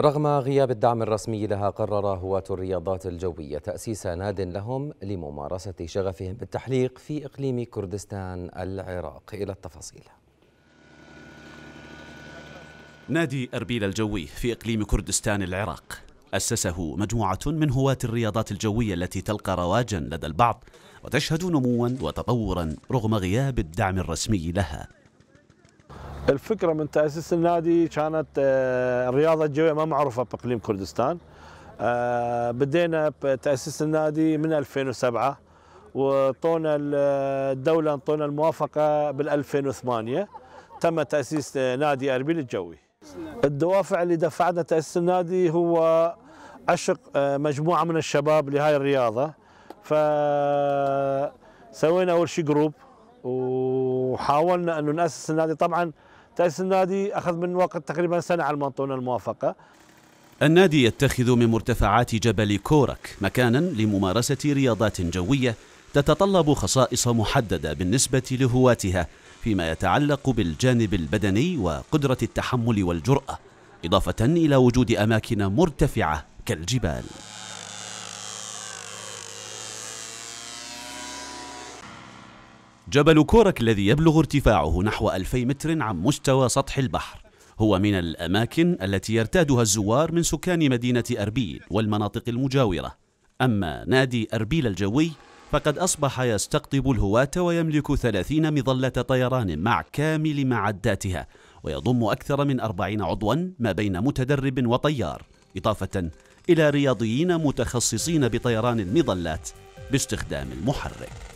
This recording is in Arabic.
رغم غياب الدعم الرسمي لها قرر هواة الرياضات الجوية تأسيس ناد لهم لممارسة شغفهم بالتحليق في إقليم كردستان العراق إلى التفاصيل نادي أربيل الجوي في إقليم كردستان العراق أسسه مجموعة من هواة الرياضات الجوية التي تلقى رواجا لدى البعض وتشهد نموا وتطورا رغم غياب الدعم الرسمي لها الفكره من تاسيس النادي كانت آه، الرياضه الجويه ما معروفه باقليم كردستان آه، بدينا بتاسيس النادي من 2007 وطونا آه، الدوله انطونا الموافقه بال 2008 تم تاسيس نادي اربيل الجوي الدوافع اللي دفعتنا تاسيس النادي هو عشق مجموعه من الشباب لهذه الرياضه فسوينا اول شيء جروب وحاولنا انه ناسس النادي طبعا تأسيس النادي أخذ من وقت تقريبا سنة على المنطونة الموافقة النادي يتخذ من مرتفعات جبل كورك مكانا لممارسة رياضات جوية تتطلب خصائص محددة بالنسبة لهواتها فيما يتعلق بالجانب البدني وقدرة التحمل والجرأة إضافة إلى وجود أماكن مرتفعة كالجبال جبل كورك الذي يبلغ ارتفاعه نحو 2000 متر عن مستوى سطح البحر هو من الأماكن التي يرتادها الزوار من سكان مدينة أربيل والمناطق المجاورة أما نادي أربيل الجوي فقد أصبح يستقطب الهواة ويملك 30 مظلة طيران مع كامل معداتها ويضم أكثر من 40 عضوا ما بين متدرب وطيار إضافة إلى رياضيين متخصصين بطيران المظلات باستخدام المحرك